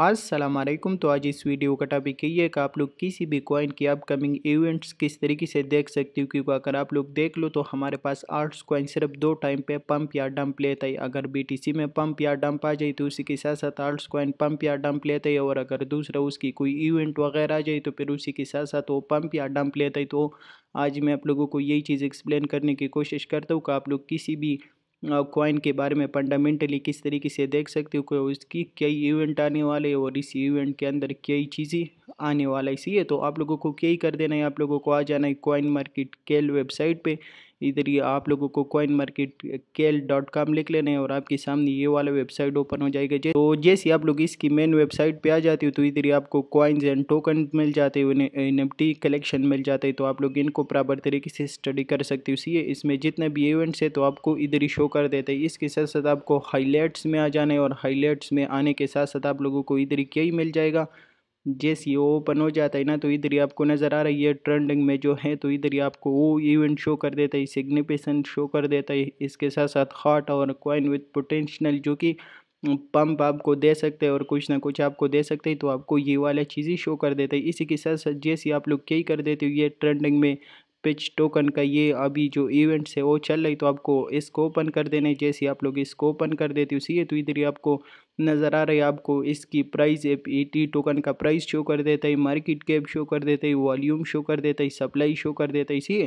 असलम तो आज इस वीडियो का टॉपिक यही है कि आप लोग किसी भी कॉइन की अपकमिंग इवेंट्स किस तरीके से देख सकते हो क्योंकि अगर आप लोग देख लो तो हमारे पास आर्ट्स कॉइन सिर्फ दो टाइम पे पंप या डंप लेता है अगर बीटीसी में पंप या डंप आ जाए तो उसी के साथ साथ आर्ट्स कॉइन पंप या डंप लेता है और अगर दूसरा उसकी कोई इवेंट वगैरह आ जाए तो फिर उसी के साथ साथ वो पंप या डंप लेता है तो आज मैं आप लोगों को यही चीज़ एक्सप्लेन करने की कोशिश करता हूँ कि आप लोग किसी भी कॉइन के बारे में फंडामेंटली किस तरीके से देख सकते हो कि उसकी कई इवेंट आने वाले और इस इवेंट के अंदर कई चीज़ें आने वाला है इसलिए तो आप लोगों को ही कर देना है आप लोगों को आ जाना है कॉइन मार्केट केल वेबसाइट पर इधर ये आप लोगों को coin market cal dot com लिख लेने और आपके सामने ये वाला वेबसाइट ओपन हो जाएगा जैसे तो जैसे आप लोग इसकी मेन वेबसाइट पे आ जाते हो तो इधर ही आपको कॉइन्स एंड टोकन मिल जाते हैं टी कलेक्शन मिल जाते हैं तो आप लोग इनको प्रॉपर तरीके से स्टडी कर सकते हो इसी इसमें जितने भी इवेंट्स है तो आपको इधर ही शो कर देते हैं इसके साथ साथ आपको हाईलाइट्स में आ जाने और हाईलाइट्स में आने के साथ साथ आप लोगों को इधर ही क्या ही मिल जाएगा जैसे ये ओपन हो जाता है ना तो इधर ही आपको नज़र आ रही है ट्रेंडिंग में जो है तो इधर ही आपको वो इवेंट शो कर देता है सिग्निफिकेंट शो कर देता है इसके साथ साथ हॉट और क्वाइन विथ पोटेंशनल जो कि पंप आपको दे सकते हैं और कुछ ना कुछ आपको दे सकते हैं तो आपको ये वाला चीज़ ही शो कर देता है इसी के साथ साथ जैसे आप लोग यही कर देते हो ये ट्रेंडिंग में पिच टोकन का ये अभी जो इवेंट्स है वो चल रही तो आपको इसको ओपन कर देना जैसे आप लोग इसको ओपन कर देते हो है तो इधर ही आपको नज़र आ रहा है आपको इसकी प्राइस एप ई टोकन का प्राइस शो कर देता है मार्केट कैप शो कर देता है वॉल्यूम शो कर देता है सप्लाई शो कर देता है इसी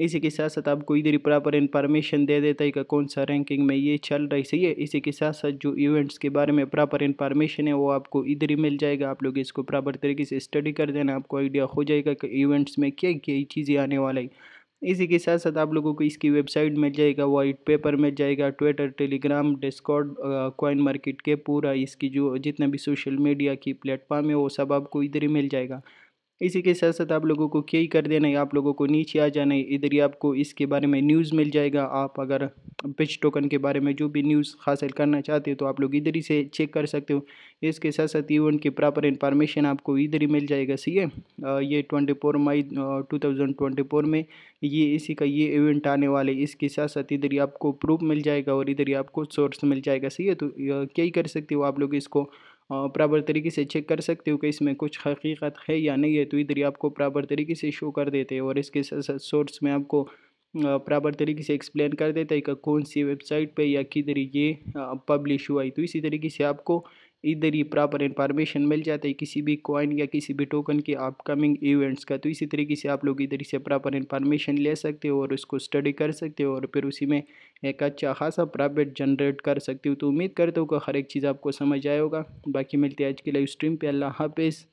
इसी के साथ साथ आपको इधर ही प्रॉपर इन्फॉर्मेशन दे देता है कि कौन सा रैंकिंग में ये चल रही सही है इसी के साथ साथ जो इवेंट्स के बारे में प्रॉपर इन्फॉर्मेशन है वो आपको इधर ही मिल जाएगा आप लोग इसको प्रॉपर तरीके से स्टडी कर देना आपको आइडिया हो जाएगा कि इवेंट्स में क्या क्या चीज़ें आने वाला है इसी के साथ साथ आप लोगों को इसकी वेबसाइट मिल जाएगा वाइट पेपर मिल जाएगा Twitter Telegram Discord coin market के पूरा इसकी जो जितना भी सोशल मीडिया की प्लेटफॉर्म है वो सब आपको इधर ही मिल जाएगा इसी के साथ साथ आप लोगों को क्या कर देना है आप लोगों को नीचे आ जाना है इधर ही आपको इसके बारे में न्यूज़ मिल जाएगा आप अगर पिच टोकन के बारे में जो भी न्यूज़ हासिल करना चाहते हो तो आप लोग इधर ही से चेक कर सकते हो इसके साथ साथ इवेंट की प्रॉपर इन्फॉर्मेशन आपको इधर ही मिल जाएगा सही है ये twenty four May two thousand twenty four में ये इसी का ये इवेंट आने वाले इसके साथ साथ इधर ही आपको प्रूफ मिल जाएगा और इधर ही आपको सोर्स मिल जाएगा सही है तो क्या कर सकते हो आप लोग इसको प्रॉपर तरीके से चेक कर सकते हो कि इसमें कुछ हकीकत है या नहीं है तो इधर ही आपको प्रॉपर तरीके से शो कर देते हैं और इसके सोर्स में आपको प्रॉपर तरीके से एक्सप्लेन कर देता है कि कौन सी वेबसाइट पे या किधर ये पब्लिश हुआ है तो इसी तरीके से आपको इधर ही प्रॉपर इन्फॉर्मेशन मिल जाता है किसी भी कॉइन या किसी भी टोकन के अपकमिंग इवेंट्स का तो इसी तरीके से आप लोग इधर से प्रॉपर इन्फॉर्मेशन ले सकते हो और उसको स्टडी कर सकते हो और फिर उसी में एक अच्छा खासा प्रॉफिट जनरेट कर सकते हो तो उम्मीद हो कि हर एक चीज़ आपको समझ आए होगा बाकी मिलते हैं आज के लाइव स्ट्रीम पर अल्लाह हाफिज़